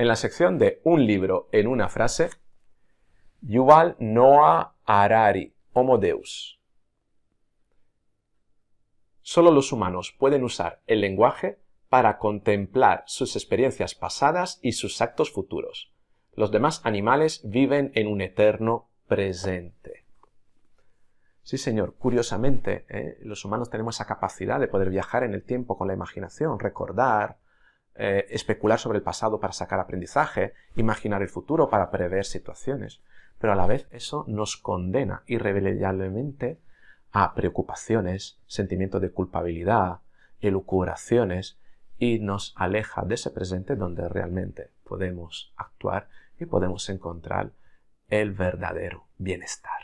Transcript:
En la sección de un libro en una frase, Yuval Noah Harari, Homo Deus. Solo los humanos pueden usar el lenguaje para contemplar sus experiencias pasadas y sus actos futuros. Los demás animales viven en un eterno presente. Sí, señor, curiosamente, ¿eh? los humanos tenemos esa capacidad de poder viajar en el tiempo con la imaginación, recordar, eh, especular sobre el pasado para sacar aprendizaje, imaginar el futuro para prever situaciones, pero a la vez eso nos condena irremediablemente a preocupaciones, sentimientos de culpabilidad, elucubraciones y nos aleja de ese presente donde realmente podemos actuar y podemos encontrar el verdadero bienestar.